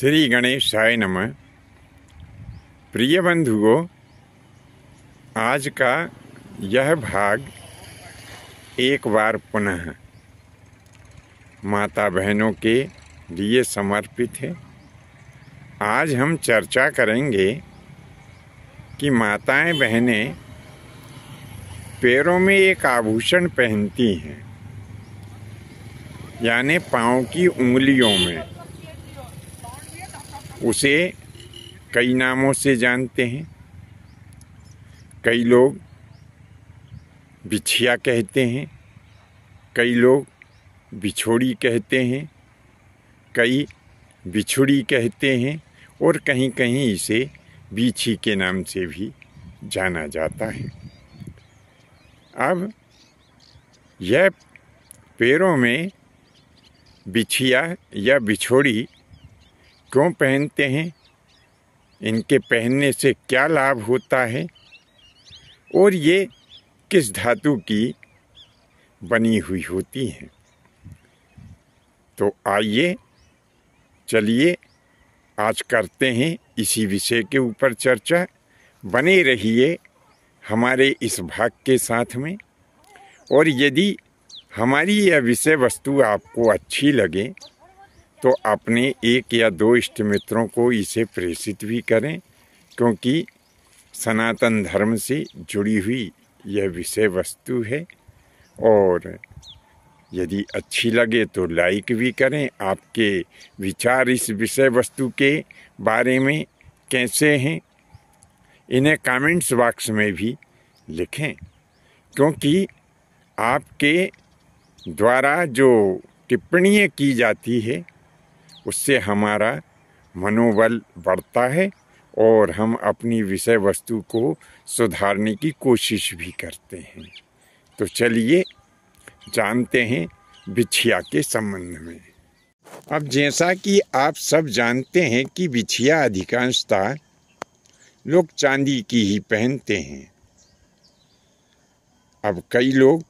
श्री गणेश आय नम प्रिय बंधुओं आज का यह भाग एक बार पुनः माता बहनों के लिए समर्पित है आज हम चर्चा करेंगे कि माताएं बहनें पैरों में एक आभूषण पहनती हैं यानी पाँव की उंगलियों में उसे कई नामों से जानते हैं कई लोग बिछिया कहते हैं कई लोग बिछोड़ी कहते हैं कई बिछुड़ी कहते हैं और कहीं कहीं इसे बीछी के नाम से भी जाना जाता है अब यह पैरों में बिछिया या बिछोड़ी क्यों पहनते हैं इनके पहनने से क्या लाभ होता है और ये किस धातु की बनी हुई होती हैं तो आइए चलिए आज करते हैं इसी विषय के ऊपर चर्चा बने रहिए हमारे इस भाग के साथ में और यदि हमारी यह विषय वस्तु आपको अच्छी लगे तो अपने एक या दो इष्ट मित्रों को इसे प्रेषित भी करें क्योंकि सनातन धर्म से जुड़ी हुई यह विषय वस्तु है और यदि अच्छी लगे तो लाइक भी करें आपके विचार इस विषय वस्तु के बारे में कैसे हैं इन्हें कमेंट्स बॉक्स में भी लिखें क्योंकि आपके द्वारा जो टिप्पणियाँ की जाती है उससे हमारा मनोबल बढ़ता है और हम अपनी विषय वस्तु को सुधारने की कोशिश भी करते हैं तो चलिए जानते हैं बिछिया के संबंध में अब जैसा कि आप सब जानते हैं कि बिछिया अधिकांशता लोग चांदी की ही पहनते हैं अब कई लोग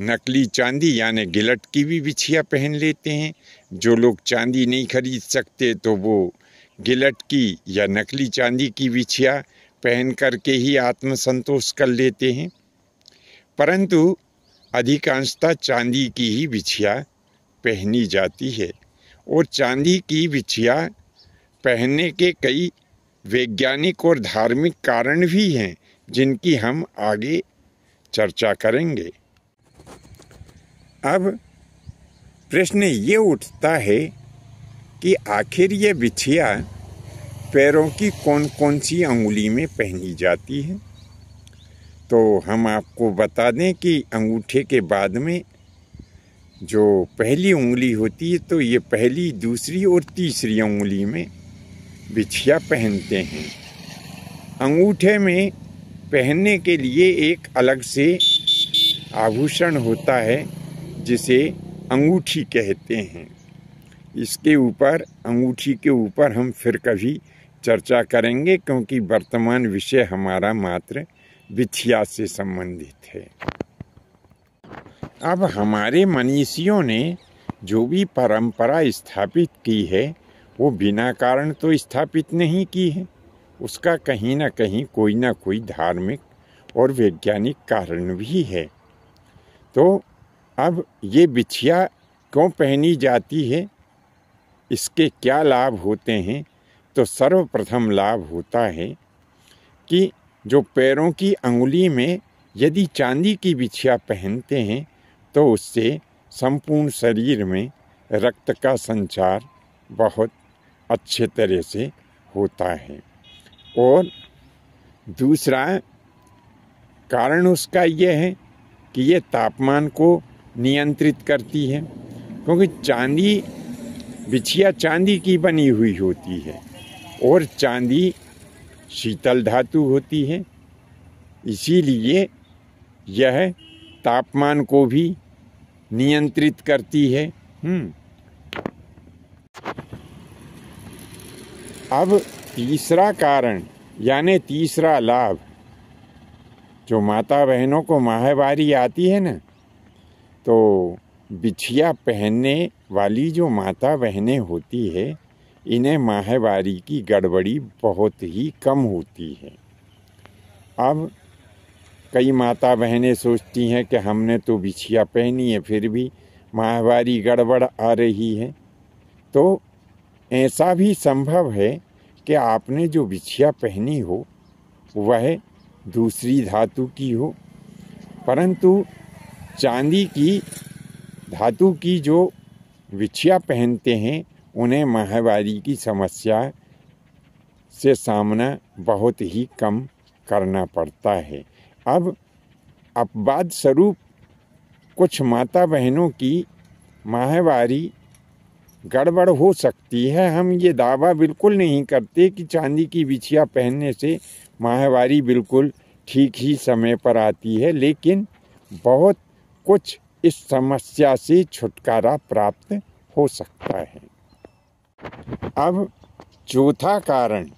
नकली चांदी यानी गिलट की भी बिछिया पहन लेते हैं जो लोग चांदी नहीं खरीद सकते तो वो गिलट की या नकली चांदी की बिछिया पहन करके ही आत्मसंतोष कर लेते हैं परंतु अधिकांशता चांदी की ही बिछिया पहनी जाती है और चांदी की बिछिया पहनने के कई वैज्ञानिक और धार्मिक कारण भी हैं जिनकी हम आगे चर्चा करेंगे अब प्रश्न ये उठता है कि आखिर ये बिछिया पैरों की कौन कौन सी अंगुली में पहनी जाती है तो हम आपको बता दें कि अंगूठे के बाद में जो पहली उंगली होती है तो ये पहली दूसरी और तीसरी उंगली में बिछिया पहनते हैं अंगूठे में पहनने के लिए एक अलग से आभूषण होता है जिसे अंगूठी कहते हैं इसके ऊपर अंगूठी के ऊपर हम फिर कभी चर्चा करेंगे क्योंकि वर्तमान विषय हमारा मात्र विथिया से संबंधित है अब हमारे मनीषियों ने जो भी परंपरा स्थापित की है वो बिना कारण तो स्थापित नहीं की है उसका कहीं ना कहीं कोई ना कोई धार्मिक और वैज्ञानिक कारण भी है तो अब ये बिछिया क्यों पहनी जाती है इसके क्या लाभ होते हैं तो सर्वप्रथम लाभ होता है कि जो पैरों की अंगुली में यदि चांदी की बिछिया पहनते हैं तो उससे संपूर्ण शरीर में रक्त का संचार बहुत अच्छे तरह से होता है और दूसरा कारण उसका यह है कि ये तापमान को नियंत्रित करती है क्योंकि चांदी बिछिया चांदी की बनी हुई होती है और चांदी शीतल धातु होती है इसीलिए यह तापमान को भी नियंत्रित करती है हम्म। अब तीसरा कारण यानी तीसरा लाभ जो माता बहनों को माहवारी आती है ना तो बिछिया पहनने वाली जो माता बहनें होती है इन्हें माहवारी की गड़बड़ी बहुत ही कम होती है अब कई माता बहनें सोचती हैं कि हमने तो बिछिया पहनी है फिर भी माहवारी गड़बड़ आ रही है तो ऐसा भी संभव है कि आपने जो बिछिया पहनी हो वह दूसरी धातु की हो परंतु चांदी की धातु की जो विछिया पहनते हैं उन्हें माहवारी की समस्या से सामना बहुत ही कम करना पड़ता है अब अपवाद स्वरूप कुछ माता बहनों की माहवारी गड़बड़ हो सकती है हम ये दावा बिल्कुल नहीं करते कि चांदी की बिछिया पहनने से माहवारी बिल्कुल ठीक ही समय पर आती है लेकिन बहुत कुछ इस समस्या से छुटकारा प्राप्त हो सकता है अब चौथा कारण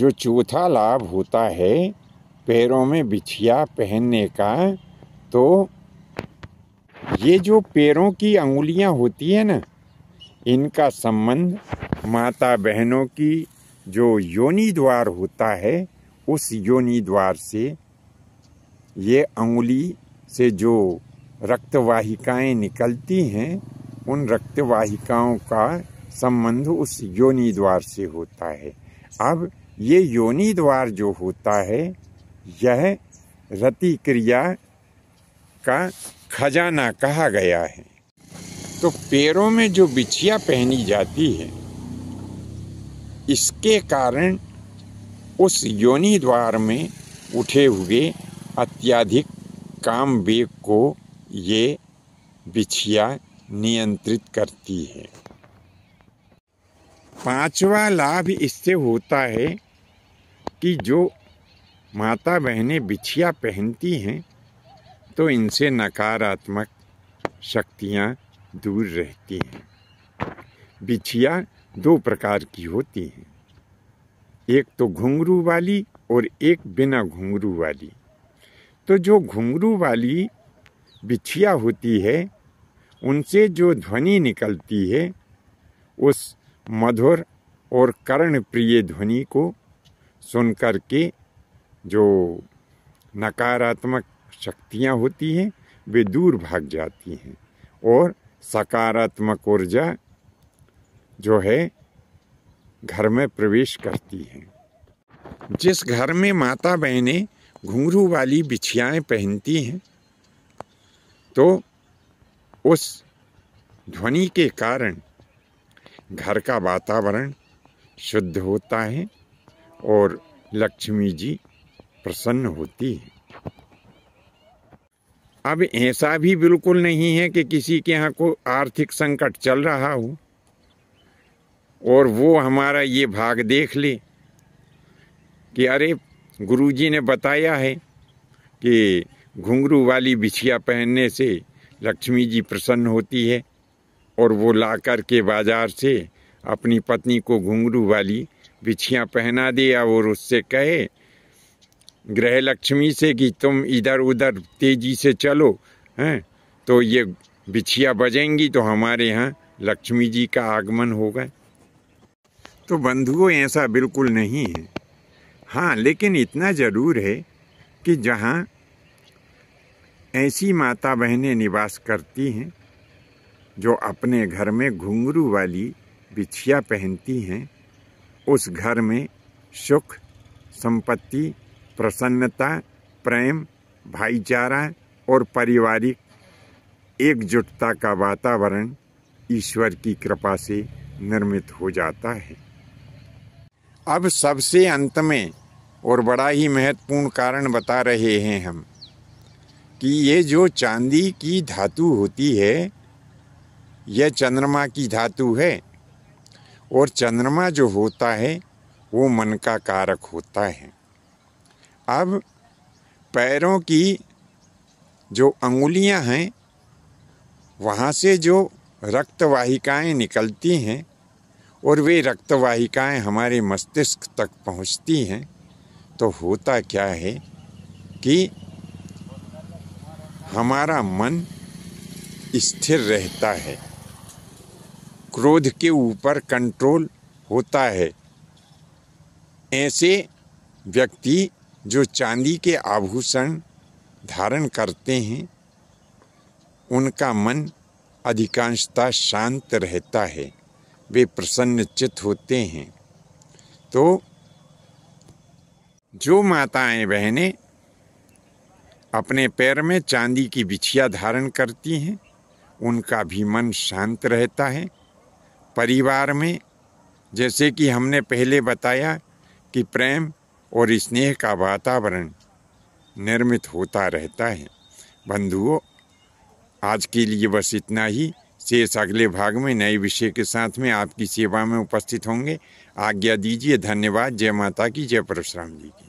जो चौथा लाभ होता है पैरों में बिछिया पहनने का तो ये जो पैरों की अंगुलियां होती है ना इनका संबंध माता बहनों की जो योनि द्वार होता है उस योनि द्वार से ये अंगुली से जो रक्तवाहिकाएं निकलती हैं उन रक्तवाहिकाओं का संबंध उस योनि द्वार से होता है अब ये योनि द्वार जो होता है यह रति क्रिया का खजाना कहा गया है तो पैरों में जो बिछिया पहनी जाती है इसके कारण उस योनि द्वार में उठे हुए अत्यधिक काम वेग को ये बिछिया नियंत्रित करती है पांचवा लाभ इससे होता है कि जो माता बहनें बिछिया पहनती हैं तो इनसे नकारात्मक शक्तियाँ दूर रहती हैं बिछिया दो प्रकार की होती हैं एक तो घुंघरू वाली और एक बिना घुंघरू वाली तो जो घुंघरू वाली बिछिया होती है उनसे जो ध्वनि निकलती है उस मधुर और कर्ण प्रिय ध्वनि को सुन कर के जो नकारात्मक शक्तियाँ होती हैं वे दूर भाग जाती हैं और सकारात्मक ऊर्जा जो है घर में प्रवेश करती हैं जिस घर में माता बहनें घुंघरू वाली बिछियाएँ पहनती हैं तो उस ध्वनि के कारण घर का वातावरण शुद्ध होता है और लक्ष्मी जी प्रसन्न होती है अब ऐसा भी बिल्कुल नहीं है कि किसी के यहाँ को आर्थिक संकट चल रहा हो और वो हमारा ये भाग देख ले कि अरे गुरुजी ने बताया है कि घुंघरू वाली बिछिया पहनने से लक्ष्मी जी प्रसन्न होती है और वो ला कर के बाजार से अपनी पत्नी को घुंघरू वाली बिछिया पहना दे और उससे कहे ग्रह लक्ष्मी से कि तुम इधर उधर तेजी से चलो हैं तो ये बिछिया बजेंगी तो हमारे यहाँ लक्ष्मी जी का आगमन होगा तो बंधुओं ऐसा बिल्कुल नहीं है हाँ लेकिन इतना ज़रूर है कि जहाँ ऐसी माता बहनें निवास करती हैं जो अपने घर में घुंघरू वाली बिछिया पहनती हैं उस घर में सुख संपत्ति प्रसन्नता प्रेम भाईचारा और पारिवारिक एकजुटता का वातावरण ईश्वर की कृपा से निर्मित हो जाता है अब सबसे अंत में और बड़ा ही महत्वपूर्ण कारण बता रहे हैं हम कि ये जो चांदी की धातु होती है यह चंद्रमा की धातु है और चंद्रमा जो होता है वो मन का कारक होता है अब पैरों की जो अंगुलियां हैं वहाँ से जो रक्तवाहिकाएँ निकलती हैं और वे रक्तवाहिकाएं हमारे मस्तिष्क तक पहुंचती हैं तो होता क्या है कि हमारा मन स्थिर रहता है क्रोध के ऊपर कंट्रोल होता है ऐसे व्यक्ति जो चांदी के आभूषण धारण करते हैं उनका मन अधिकांशतः शांत रहता है वे प्रसन्न चित्त होते हैं तो जो माताएं बहनें अपने पैर में चांदी की बिछिया धारण करती हैं उनका भी मन शांत रहता है परिवार में जैसे कि हमने पहले बताया कि प्रेम और स्नेह का वातावरण निर्मित होता रहता है बंधुओं आज के लिए बस इतना ही शेष अगले भाग में नए विषय के साथ में आपकी सेवा में उपस्थित होंगे आज्ञा दीजिए धन्यवाद जय माता की जय परशुराम जी की